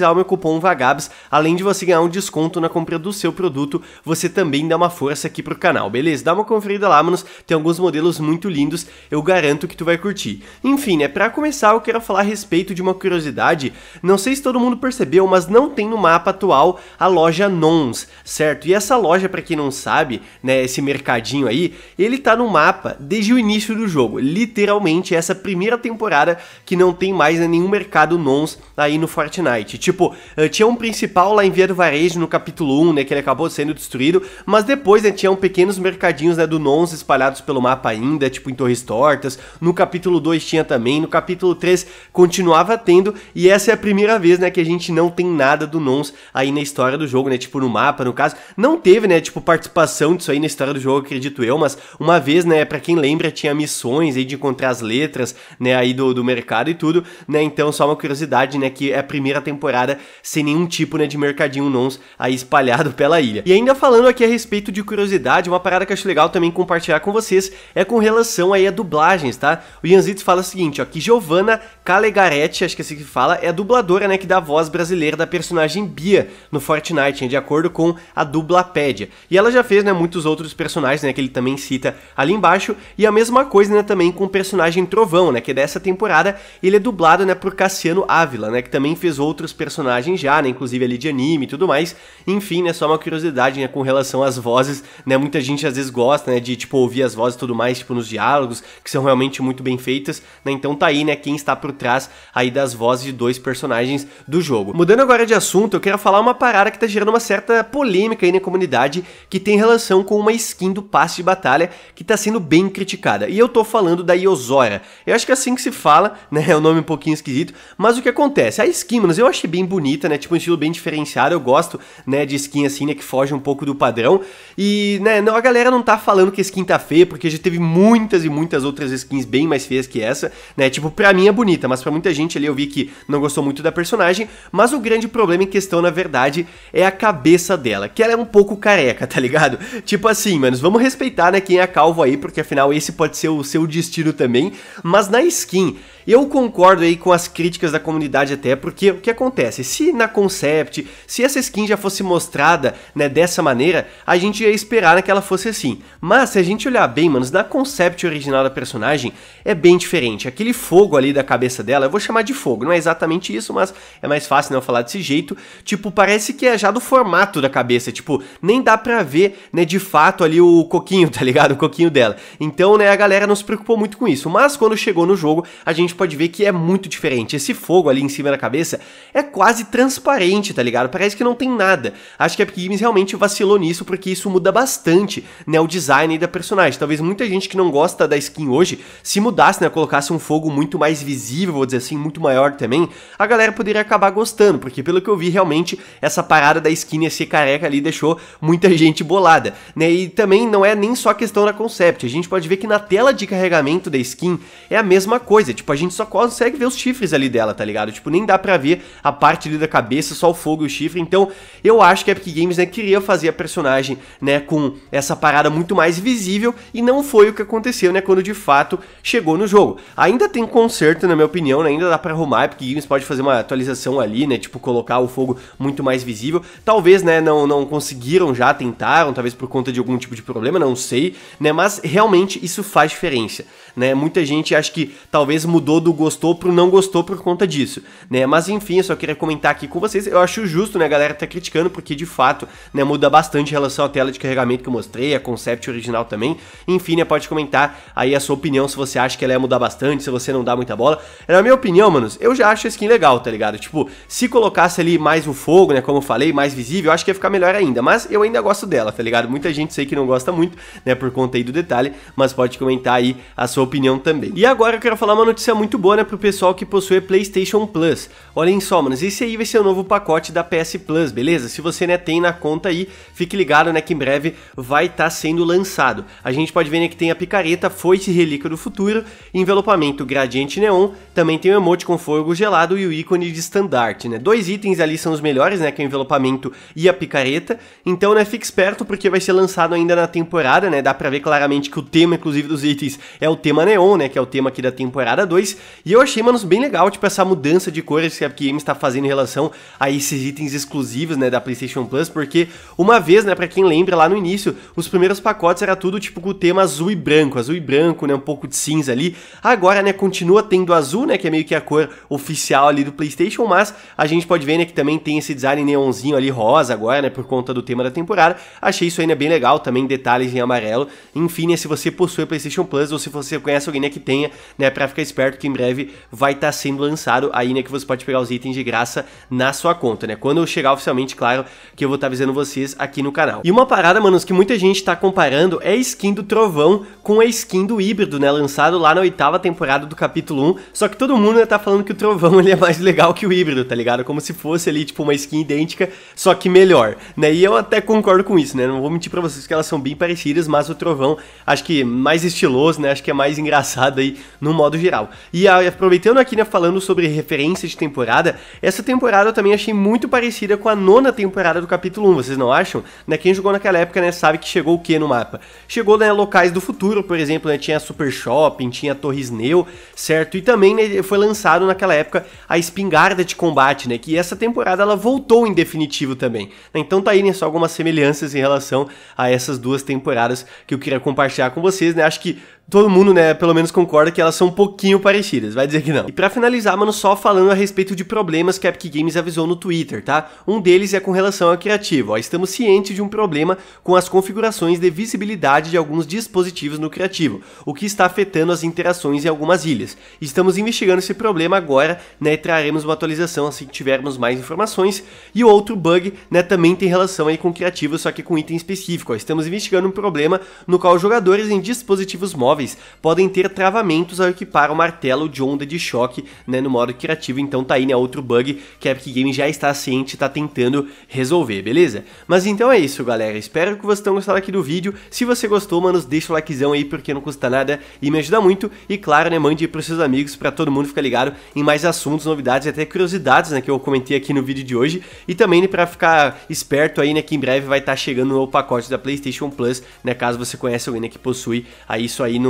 utilizar o meu cupom VAGABS, além de você ganhar um desconto na compra do seu produto, você também dá uma força aqui pro canal, beleza? Dá uma conferida lá, manos, tem alguns modelos muito lindos, eu garanto que tu vai curtir. Enfim, né, pra começar eu quero falar a respeito de uma curiosidade, não sei se todo mundo percebeu, mas não tem no mapa atual a loja Nons, certo? E essa loja, para quem não sabe, né, esse mercadinho aí, ele tá no mapa desde o início do jogo, literalmente essa primeira temporada que não tem mais né, nenhum mercado Nons aí no Fortnite. Tipo, eh, tinha um principal lá em Via do Varejo no capítulo 1, né? Que ele acabou sendo destruído. Mas depois, né, tinham pequenos mercadinhos, né? Do Nons espalhados pelo mapa ainda, tipo em Torres Tortas. No capítulo 2 tinha também. No capítulo 3 continuava tendo. E essa é a primeira vez, né? Que a gente não tem nada do Nons aí na história do jogo, né? Tipo, no mapa, no caso. Não teve, né? Tipo, participação disso aí na história do jogo, acredito eu. Mas uma vez, né? Pra quem lembra, tinha missões aí de encontrar as letras, né? Aí do, do mercado e tudo, né? Então, só uma curiosidade, né? Que é a primeira temporada sem nenhum tipo né, de mercadinho nons aí espalhado pela ilha. E ainda falando aqui a respeito de curiosidade, uma parada que eu acho legal também compartilhar com vocês é com relação aí a dublagens, tá? O Ianzitos fala o seguinte, ó, que Giovanna Calegaretti, acho que é assim que fala, é a dubladora, né, que dá a voz brasileira da personagem Bia no Fortnite, né, de acordo com a Dublapédia. E ela já fez, né, muitos outros personagens, né, que ele também cita ali embaixo, e a mesma coisa, né, também com o personagem Trovão, né, que é dessa temporada, ele é dublado, né, por Cassiano Ávila, né, que também fez outros personagens personagem já, né? Inclusive ali de anime e tudo mais. Enfim, né? Só uma curiosidade, né? Com relação às vozes, né? Muita gente às vezes gosta, né? De, tipo, ouvir as vozes e tudo mais, tipo, nos diálogos, que são realmente muito bem feitas, né? Então tá aí, né? Quem está por trás aí das vozes de dois personagens do jogo. Mudando agora de assunto, eu quero falar uma parada que tá gerando uma certa polêmica aí na comunidade, que tem relação com uma skin do passe de batalha que tá sendo bem criticada. E eu tô falando da Iosora. Eu acho que é assim que se fala, né? É um nome um pouquinho esquisito, mas o que acontece? A skin, mas eu achei bem bem bonita, né? Tipo um estilo bem diferenciado. Eu gosto, né, de skin assim, né, que foge um pouco do padrão. E, né, não, a galera não tá falando que a skin tá feia, porque já teve muitas e muitas outras skins bem mais feias que essa, né? Tipo, pra mim é bonita, mas pra muita gente ali eu vi que não gostou muito da personagem. Mas o grande problema em questão, na verdade, é a cabeça dela, que ela é um pouco careca, tá ligado? Tipo assim, manos, vamos respeitar, né, quem é calvo aí, porque afinal esse pode ser o seu destino também. Mas na skin, eu concordo aí com as críticas da comunidade até, porque o que acontece? acontece? Se na concept, se essa skin já fosse mostrada né, dessa maneira, a gente ia esperar né, que ela fosse assim. Mas se a gente olhar bem, mano, na concept original da personagem é bem diferente. Aquele fogo ali da cabeça dela, eu vou chamar de fogo, não é exatamente isso, mas é mais fácil né, eu falar desse jeito. Tipo, parece que é já do formato da cabeça, tipo, nem dá pra ver né, de fato ali o coquinho, tá ligado? O coquinho dela. Então, né, a galera não se preocupou muito com isso. Mas quando chegou no jogo, a gente pode ver que é muito diferente. Esse fogo ali em cima da cabeça é quase transparente, tá ligado? Parece que não tem nada. Acho que a Epic Games realmente vacilou nisso, porque isso muda bastante, né, o design da personagem. Talvez muita gente que não gosta da skin hoje, se mudasse, né, colocasse um fogo muito mais visível, vou dizer assim, muito maior também, a galera poderia acabar gostando, porque pelo que eu vi, realmente, essa parada da skin, ser careca ali, deixou muita gente bolada, né, e também não é nem só questão da concept, a gente pode ver que na tela de carregamento da skin é a mesma coisa, tipo, a gente só consegue ver os chifres ali dela, tá ligado? Tipo, nem dá pra ver a parte ali da cabeça, só o fogo e o chifre. Então, eu acho que a Epic Games né, queria fazer a personagem né, com essa parada muito mais visível e não foi o que aconteceu né, quando de fato chegou no jogo. Ainda tem conserto, na minha opinião, né, ainda dá para arrumar. A Epic Games pode fazer uma atualização ali, né, tipo colocar o fogo muito mais visível. Talvez né, não, não conseguiram já, tentaram, talvez por conta de algum tipo de problema, não sei, né, mas realmente isso faz diferença. Né? Muita gente acha que talvez mudou do gostou pro não gostou por conta disso, né? Mas enfim, eu só queria queria comentar aqui com vocês. Eu acho justo, né, a galera tá criticando, porque de fato, né, muda bastante em relação à tela de carregamento que eu mostrei, a concept original também. Enfim, né, pode comentar aí a sua opinião, se você acha que ela ia mudar bastante, se você não dá muita bola. É, na minha opinião, manos, eu já acho a skin legal, tá ligado? Tipo, se colocasse ali mais o fogo, né, como eu falei, mais visível, eu acho que ia ficar melhor ainda. Mas eu ainda gosto dela, tá ligado? Muita gente sei que não gosta muito, né, por conta aí do detalhe, mas pode comentar aí a sua opinião também. E agora eu quero falar uma notícia muito boa, né, pro pessoal que possui PlayStation Plus. Olhem só, manos, esse aí vai ser o novo pacote da PS Plus, beleza? Se você né, tem na conta aí, fique ligado né, que em breve vai estar tá sendo lançado. A gente pode ver né, que tem a picareta, foice relíquia do futuro, envelopamento gradiente neon, também tem o emote com fogo gelado e o ícone de estandarte. Né? Dois itens ali são os melhores, né, que é o envelopamento e a picareta. Então né, fique esperto porque vai ser lançado ainda na temporada, né? Dá pra ver claramente que o tema, inclusive, dos itens é o tema neon, né? Que é o tema aqui da temporada 2. E eu achei, mano, bem legal, tipo, essa mudança de cores que a Game está fazendo fazendo em relação a esses itens exclusivos, né, da PlayStation Plus, porque uma vez, né, para quem lembra lá no início, os primeiros pacotes era tudo tipo com o tema azul e branco, azul e branco, né, um pouco de cinza ali. Agora, né, continua tendo azul, né, que é meio que a cor oficial ali do PlayStation, mas a gente pode ver, né, que também tem esse design neonzinho ali rosa agora, né, por conta do tema da temporada. Achei isso ainda né, bem legal também, detalhes em amarelo. Enfim, né, se você possui PlayStation Plus ou se você conhece alguém, né, que tenha, né, para ficar esperto que em breve vai estar tá sendo lançado aí, né, que você pode pegar os itens de graça graça na sua conta, né? Quando eu chegar oficialmente, claro, que eu vou estar tá avisando vocês aqui no canal. E uma parada, manos, que muita gente tá comparando é a skin do Trovão com a skin do Híbrido, né? Lançado lá na oitava temporada do capítulo 1, só que todo mundo né, tá falando que o Trovão ele é mais legal que o Híbrido, tá ligado? Como se fosse ali, tipo, uma skin idêntica, só que melhor, né? E eu até concordo com isso, né? Não vou mentir pra vocês que elas são bem parecidas, mas o Trovão acho que mais estiloso, né? Acho que é mais engraçado aí no modo geral. E ah, aproveitando aqui, né, falando sobre referência de temporada, é essa temporada eu também achei muito parecida com a nona temporada do capítulo 1, vocês não acham? Né, quem jogou naquela época né, sabe que chegou o que no mapa? Chegou né, locais do futuro, por exemplo, né, tinha Super Shopping, tinha Torres Neu, certo? E também né, foi lançado naquela época a espingarda de combate, né? Que essa temporada ela voltou em definitivo também. Então tá aí né, só algumas semelhanças em relação a essas duas temporadas que eu queria compartilhar com vocês, né? Acho que todo mundo, né, pelo menos concorda que elas são um pouquinho parecidas, vai dizer que não. E para finalizar, mano, só falando a respeito de problemas que a Epic Games avisou no Twitter, tá? Um deles é com relação ao criativo, ó, estamos cientes de um problema com as configurações de visibilidade de alguns dispositivos no criativo, o que está afetando as interações em algumas ilhas. Estamos investigando esse problema agora, né, e traremos uma atualização assim que tivermos mais informações. E o outro bug, né, também tem relação aí com o criativo, só que com item específico, ó, estamos investigando um problema no qual jogadores em dispositivos móveis móveis podem ter travamentos ao equipar o martelo de onda de choque né, no modo criativo, então tá aí né, outro bug que a Epic Games já está ciente e está tentando resolver, beleza? Mas então é isso galera, espero que vocês tenham gostado aqui do vídeo, se você gostou mano, deixa o likezão aí porque não custa nada e me ajuda muito, e claro né, mande aí pros seus amigos para todo mundo ficar ligado em mais assuntos, novidades e até curiosidades né, que eu comentei aqui no vídeo de hoje, e também né, para ficar esperto aí né, que em breve vai estar tá chegando o pacote da Playstation Plus, né, caso você conheça alguém né, que possui aí isso aí no